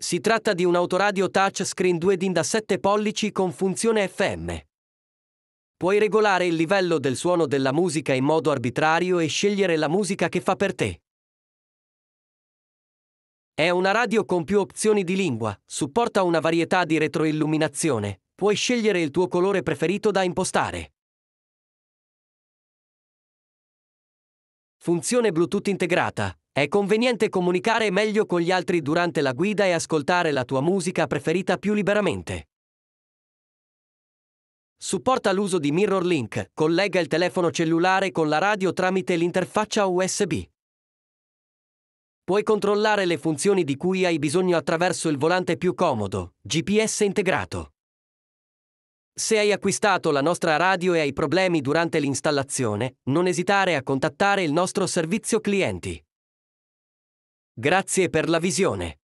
Si tratta di un autoradio touchscreen 2 d da 7 pollici con funzione FM. Puoi regolare il livello del suono della musica in modo arbitrario e scegliere la musica che fa per te. È una radio con più opzioni di lingua, supporta una varietà di retroilluminazione, puoi scegliere il tuo colore preferito da impostare. Funzione Bluetooth integrata. È conveniente comunicare meglio con gli altri durante la guida e ascoltare la tua musica preferita più liberamente. Supporta l'uso di Mirror Link. Collega il telefono cellulare con la radio tramite l'interfaccia USB. Puoi controllare le funzioni di cui hai bisogno attraverso il volante più comodo, GPS integrato. Se hai acquistato la nostra radio e hai problemi durante l'installazione, non esitare a contattare il nostro servizio clienti. Grazie per la visione.